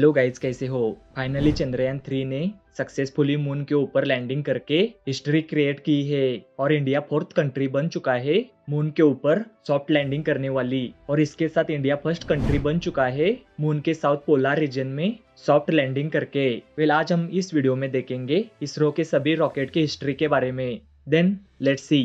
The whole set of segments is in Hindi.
हेलो गाइस कैसे हो फाइनली चंद्रयान थ्री ने सक्सेसफुली मून के ऊपर लैंडिंग करके हिस्ट्री क्रिएट की है और इंडिया फोर्थ कंट्री बन चुका है मून के ऊपर सॉफ्ट लैंडिंग करने वाली और इसके साथ इंडिया फर्स्ट कंट्री बन चुका है मून के साउथ पोलर रीजन में सॉफ्ट लैंडिंग करके वेल आज हम इस वीडियो में देखेंगे इसरो के सभी रॉकेट की हिस्ट्री के बारे में then let's see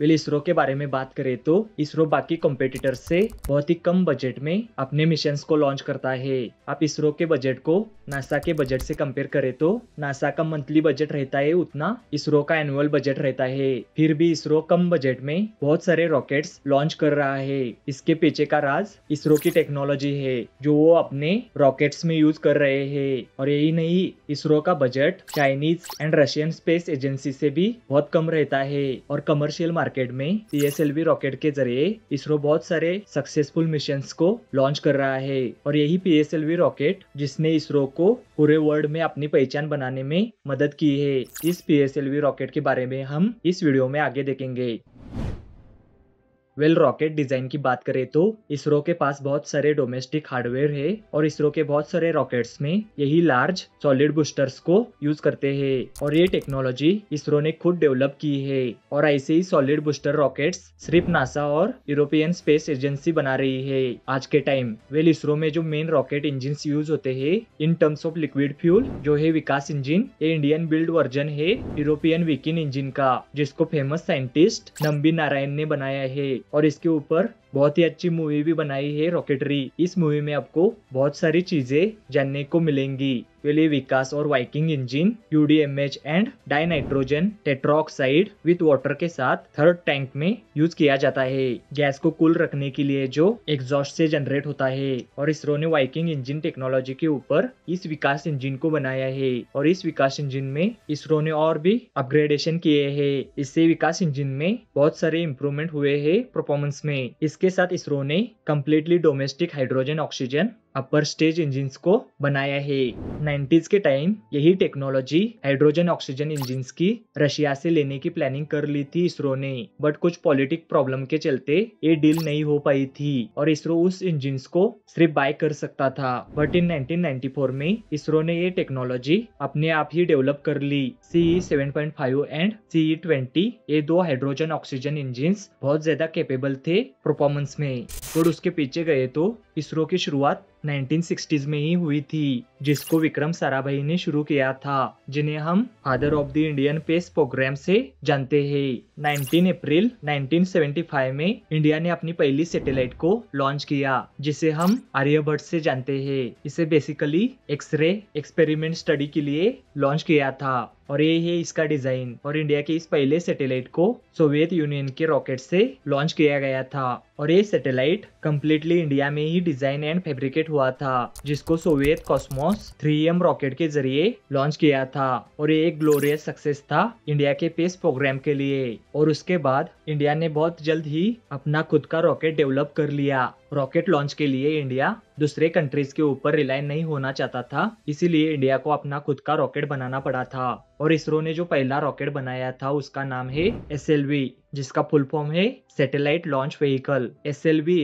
well ISRO के बारे में बात करें तो इसरो बाकी कॉम्पिटिटर से बहुत ही कम बजट में अपने मिशन को लॉन्च करता है आप इसरो के बजट को नासा के बजट से कंपेयर करें तो नासा का मंथली बजट रहता है उतना इसरो का एनुअल बजट रहता है फिर भी इसरो कम बजट में बहुत सारे रॉकेट्स लॉन्च कर रहा है इसके पीछे का राज इसरो की टेक्नोलॉजी है जो वो अपने रॉकेट्स में यूज कर रहे हैं और यही नहीं इसरो का budget Chinese and Russian space agency से भी बहुत कम रहता है और कमर्शियल मार्केट मार्केट में C S L V rocket के जरिए इसरो बहुत सारे सक्सेसफुल मिशन को लॉन्च कर रहा है और यही P S L V rocket जिसने इसरो को पूरे वर्ल्ड में अपनी पहचान बनाने में मदद की है इस P S L V rocket के बारे में हम इस वीडियो में आगे देखेंगे वेल रॉकेट डिजाइन की बात करें तो इसरो के पास बहुत सारे डोमेस्टिक हार्डवेयर है और इसरो के बहुत सारे रॉकेट्स में यही लार्ज सॉलिड बूस्टर्स को यूज करते हैं और ये टेक्नोलॉजी इसरो ने खुद डेवलप की है और ऐसे ही सॉलिड बूस्टर रॉकेट्स सिर्फ नासा और यूरोपियन स्पेस एजेंसी बना रही है आज के टाइम वेल इसरो में जो मेन रॉकेट इंजिन यूज होते है in terms of liquid fuel जो है विकास इंजिन ये इंडियन बिल्ड वर्जन है यूरोपियन विकिन इंजिन का जिसको फेमस साइंटिस्ट नंबी नारायण ने बनाया है और इसके ऊपर बहुत ही अच्छी मूवी भी बनाई है रॉकेटरी इस मूवी में आपको बहुत सारी चीजें जानने को मिलेंगी पहले विकास और Viking engine UDMH and dinitrogen tetroxide with water के साथ थर्ड टैंक में यूज किया जाता है गैस को कूल रखने के लिए जो एग्जॉस्ट से जनरेट होता है और इसरो ने वाइकिंग इंजन टेक्नोलॉजी के ऊपर इस विकास इंजन को बनाया है और इस विकास इंजन में इसरो ने और भी अपग्रेडेशन किए है इससे विकास इंजिन में बहुत सारे इम्प्रूवमेंट हुए है परफॉर्मेंस में इस इसके साथ इसरो ने completely domestic hydrogen oxygen upper stage engine को बनाया है नाइन्टीज के टाइम यही टेक्नोलॉजी हाइड्रोजन ऑक्सीजन इंजिन की रशिया से लेने की प्लानिंग कर ली थी इसरो ने बट कुछ पॉलिटिक प्रॉब्लम के चलते ये डील नहीं हो पाई थी और इसरो उस इंजिन को सिर्फ बाय कर सकता था बट इन 1994 में इसरो ने ये टेक्नोलॉजी अपने आप ही डेवलप कर ली CE seven point five and CE twenty ये दो हाइड्रोजन ऑक्सीजन इंजिन बहुत ज्यादा कैपेबल थे परफॉर्मेंस में और उसके पीछे गए तो इसरो की शुरुआत 1960s में ही हुई थी जिसको विक्रम साराभाई ने शुरू किया था जिन्हें हम father of the Indian space programme से जानते हैं 19 अप्रैल 1975 में इंडिया ने अपनी पहली सैटेलाइट को लॉन्च किया जिसे हम आर्यभट्ट से जानते हैं इसे बेसिकली एक्सरे एक्सपेरिमेंट स्टडी के लिए लॉन्च किया था और ये है इसका डिजाइन और इंडिया के इस पहले सैटेलाइट को सोवियत यूनियन के रॉकेट से लॉन्च किया गया था और ये सैटेलाइट कम्प्लीटली इंडिया में ही डिजाइन एंड फेब्रिकेट रॉकेट हुआ था जिसको सोवियत कॉस्मोस 3M रॉकेट के जरिए लॉन्च किया था और ये एक ग्लोरियस सक्सेस था इंडिया के पेस प्रोग्राम के लिए और उसके बाद इंडिया ने बहुत जल्द ही अपना खुद का रॉकेट डेवलप कर लिया रॉकेट लॉन्च के लिए इंडिया दूसरे कंट्रीज के ऊपर रिलाय नहीं होना चाहता था इसीलिए इंडिया को अपना खुद का रॉकेट बनाना पड़ा था और इसरो ने जो पहला रॉकेट बनाया था उसका नाम है एस जिसका फुल फॉर्म है satellite launch vehicle S L V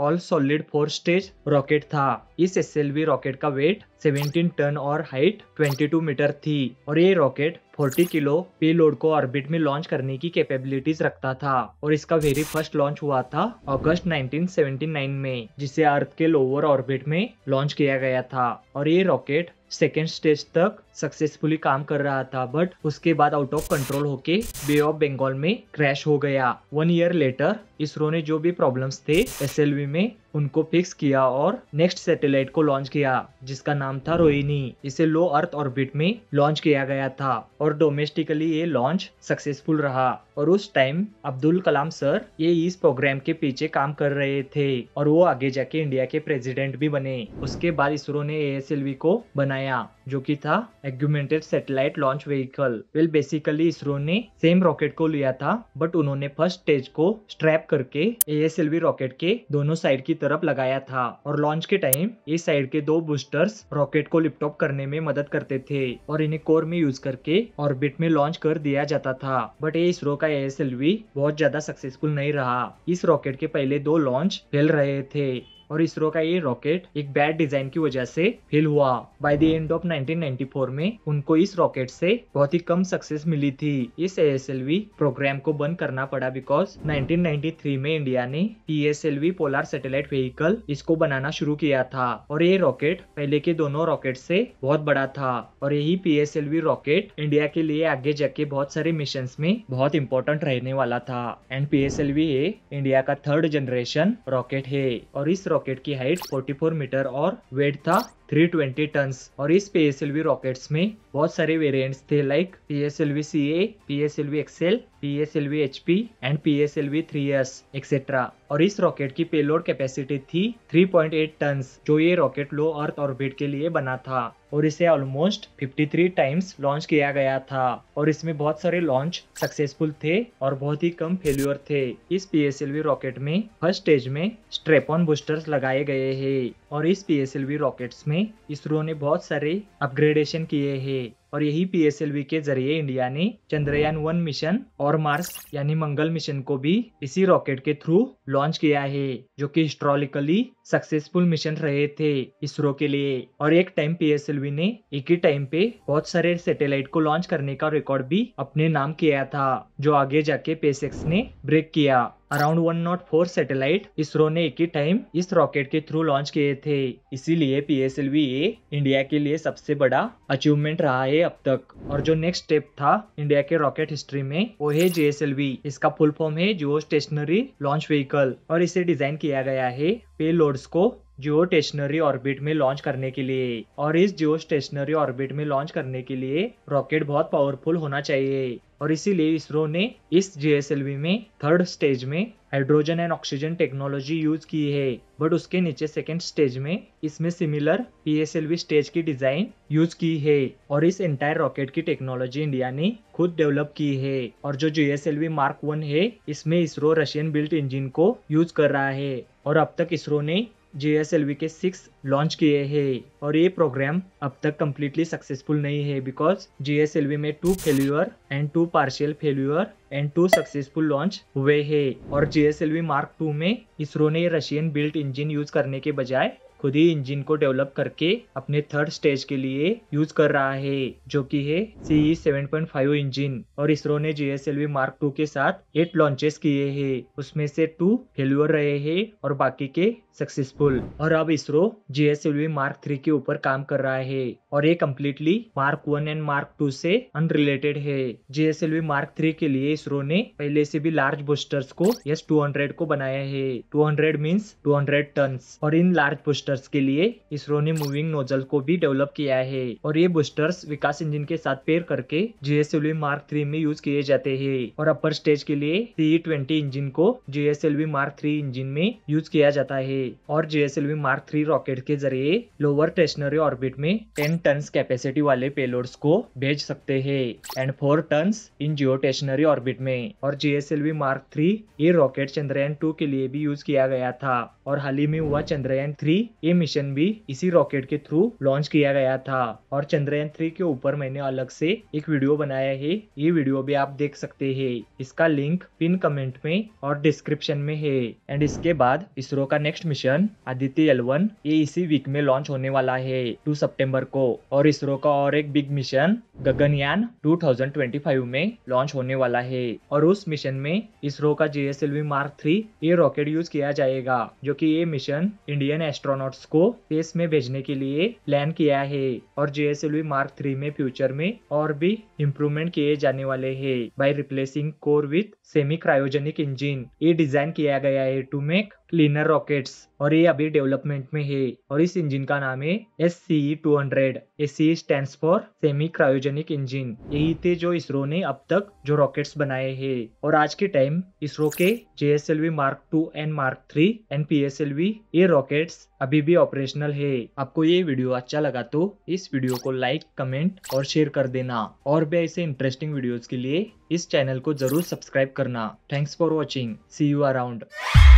all solid four stage rocket था इस एस रॉकेट का वेट 17 टन और हाइट 22 मीटर थी और ये रॉकेट फोर्टी किलो पेलोड को ऑर्बिट में लॉन्च करने की कैपेबिलिटीज रखता था और इसका वेरी फर्स्ट लॉन्च हुआ था अगस्त 1979 में जिसे अर्थ के लोअर ऑर्बिट में लॉन्च किया गया था और ये रॉकेट सेकेंड स्टेज तक सक्सेसफुली काम कर रहा था बट उसके बाद आउट ऑफ कंट्रोल होके बे ऑफ बंगाल में क्रैश हो गया वन ईयर लेटर इसरो ने जो भी प्रॉब्लम्स थे एस में उनको फिक्स किया और नेक्स्ट सैटेलाइट को लॉन्च किया जिसका नाम था रोहिणी इसे लो अर्थ ऑर्बिट में लॉन्च किया गया था और डोमेस्टिकली ये लॉन्च सक्सेसफुल रहा और उस टाइम अब्दुल कलाम सर ये इस प्रोग्राम के पीछे काम कर रहे थे और वो आगे जाके इंडिया के प्रेसिडेंट भी बने उसके बाद इसरो ने ए को बनाया जो की था augmented satellite launch vehicle well basically ISRO ने सेम रॉकेट को लिया था बट उन्होंने फर्स्ट स्टेज को स्ट्रैप करके एएसएलवी रॉकेट के दोनों साइड की तरफ लगाया था और लॉन्च के टाइम इस साइड के दो बूस्टर्स रॉकेट को लिपटॉप करने में मदद करते थे और इन्हें कोर में यूज करके ऑर्बिट में लॉन्च कर दिया जाता था बट ये इसरो का एएसएलवी बहुत ज्यादा सक्सेसफुल नहीं रहा इस रॉकेट के पहले दो लॉन्च फेल रहे थे और इसरो का ये रॉकेट एक बैड डिजाइन की वजह से फेल हुआ बाय द एंड ऑफ 1994 में उनको इस रॉकेट से बहुत ही कम सक्सेस मिली थी इस एएसएलवी प्रोग्राम को बंद करना पड़ा बिकॉज 1993 में इंडिया ने पीएसएलवी पोलर सैटेलाइट व्हीकल इसको बनाना शुरू किया था और ये रॉकेट पहले के दोनों रॉकेट से बहुत बड़ा था और यही पीएसएलवी रॉकेट इंडिया के लिए आगे जाके बहुत सारे मिशन में बहुत इंपॉर्टेंट रहने वाला था एंड पी ये इंडिया का थर्ड जनरेशन रॉकेट है और इस रॉकेट रॉकेट की हाइट 44 मीटर और वेट था ट्वेंटी टन और इस P S L V rockets में बहुत सारे वेरियंट थे like P S L V C A P S L V XL P S L V H P and P S L V three S etcetera और इस रॉकेट की पेलोड कैपेसिटी थी 3.8 टन जो ये रॉकेट लो अर्थ ऑर्बिट के लिए बना था और इसे ऑलमोस्ट 53 टाइम्स लॉन्च किया गया था और इसमें बहुत सारे लॉन्च सक्सेसफुल थे और बहुत ही कम फेल्यूर थे इस पी रॉकेट में फर्स्ट स्टेज में स्ट्रेपॉन बूस्टर्स लगाए गए हैं और इस पी रॉकेट्स में इसरो ने बहुत सारे अपग्रेडेशन किए हैं और यही पीएसएलवी के जरिए इंडिया ने चंद्रयान वन मिशन और मार्स यानी मंगल मिशन को भी इसी रॉकेट के थ्रू लॉन्च किया है जो कि हिस्ट्रोलिकली सक्सेसफुल मिशन रहे थे इसरो के लिए और एक टाइम पीएसएलवी ने एक ही टाइम पे बहुत सारे सैटेलाइट को लॉन्च करने का रिकॉर्ड भी अपने नाम किया था जो आगे जाके पेसेक्स ने ब्रेक किया अराउंड 104 सेटेलाइट इसरो ने एक ही टाइम इस रॉकेट के थ्रू लॉन्च किए थे इसीलिए पी ये इंडिया के लिए सबसे बड़ा अचीवमेंट रहा है अब तक और जो नेक्स्ट स्टेप था इंडिया के रॉकेट हिस्ट्री में वो है जेएसएलवी इसका फुल फॉर्म है जियो स्टेशनरी लॉन्च व्हीकल और इसे डिजाइन किया गया है पे लोड्स को जियो स्टेशनरी ऑर्बिट में लॉन्च करने के लिए और इस जियो स्टेशनरी ऑर्बिट में लॉन्च करने के लिए रॉकेट बहुत पावरफुल होना चाहिए और इसीलिए इसरो ने इस जीएसएलवी में थर्ड स्टेज में hydrogen and oxygen technology use की है बट उसके नीचे सेकेंड स्टेज में इसमें सिमिलर पीएसएलवी स्टेज की डिजाइन यूज की है और इस एंटायर रॉकेट की टेक्नोलॉजी इंडिया ने खुद डेवलप की है और जो जीएसएलवी मार्क वन है इसमें इसरो रशियन बिल्ट इंजिन को यूज कर रहा है और अब तक इसरो ने जे के सिक्स लॉन्च किए हैं और ये प्रोग्राम अब तक कम्प्लीटली सक्सेसफुल नहीं है बिकॉज जे में two failure and two partial failure and two successful launch हुए हैं और जे मार्क टू में इसरो ने रशियन बिल्ट इंजिन यूज करने के बजाय खुद ही इंजिन को डेवलप करके अपने थर्ड स्टेज के लिए यूज कर रहा है जो कि है CE seven point five engine और इसरो ने G S L V mark two के साथ एट लॉन्चेस किए हैं उसमें से टू फेल्यूर रहे हैं और बाकी के सक्सेसफुल और अब ISRO G S L V mark three के ऊपर काम कर रहा है और ये completely mark one and mark two से अनरिलेटेड है G S L V mark three के लिए इसरो ने पहले से भी लार्ज बूस्टर्स को यस टू हंड्रेड को बनाया है two hundred means two hundred ton और इन लार्ज बूस्टर बूस्टर्स के लिए इसरो ने मूविंग नोजल को भी डेवलप किया है और ये बूस्टर्स विकास इंजिन के साथ पेयर करके जीएसएलवी मार्क थ्री में यूज किए जाते हैं और अपर स्टेज के लिए सी ट्वेंटी इंजिन को जीएसएलवी मार्क थ्री इंजिन में यूज किया जाता है और जीएसएलवी मार्क थ्री रॉकेट के जरिए लोअर स्टेशनरी ऑर्बिट में टेन टन कैपेसिटी वाले पेलोड को भेज सकते हैं and four ton in geostationary orbit में और जीएसएलवी मार्क थ्री ये रॉकेट चंद्रयान टू के लिए भी यूज किया गया था और हाल ही में हुआ चंद्रयान थ्री ये मिशन भी इसी रॉकेट के थ्रू लॉन्च किया गया था और चंद्रयान थ्री के ऊपर मैंने अलग से एक वीडियो बनाया है ये वीडियो भी आप देख सकते है इसका लिंक पिन कमेंट में और डिस्क्रिप्शन में है एंड इसके बाद इसरो का नेक्स्ट मिशन आदित्य एलवन ये इसी वीक में लॉन्च होने वाला है टू सेप्टेम्बर को और इसरो का और एक बिग मिशन गगनयान 2025 में लॉन्च होने वाला है और उस मिशन में इसरो का जी एस मार्क थ्री ये रॉकेट यूज किया जाएगा जो की ये मिशन इंडियन एस्ट्रोनॉट रोबोट्स को स्पेस में भेजने के लिए प्लान किया है और G S L V mark three में फ्यूचर में और भी इम्प्रूवमेंट किए जाने वाले है by replacing core with semi cryogenic engine ये डिजाइन किया गया है टू मेक क्लीनर रॉकेट्स और ये अभी डेवलपमेंट में है और इस इंजन का नाम है S C two hundred S C stand for semi cryogenic engine यही थे जो इसरो ने अब तक जो रॉकेट्स बनाए हैं और आज के टाइम इसरो के G S L V mark two and mark three and P S L V ये रॉकेट्स अभी भी ऑपरेशनल है आपको ये वीडियो अच्छा लगा तो इस वीडियो को लाइक कमेंट और शेयर कर देना और भी ऐसे इंटरेस्टिंग वीडियोज के लिए इस चैनल को जरूर सब्सक्राइब करना thanks for watching see you around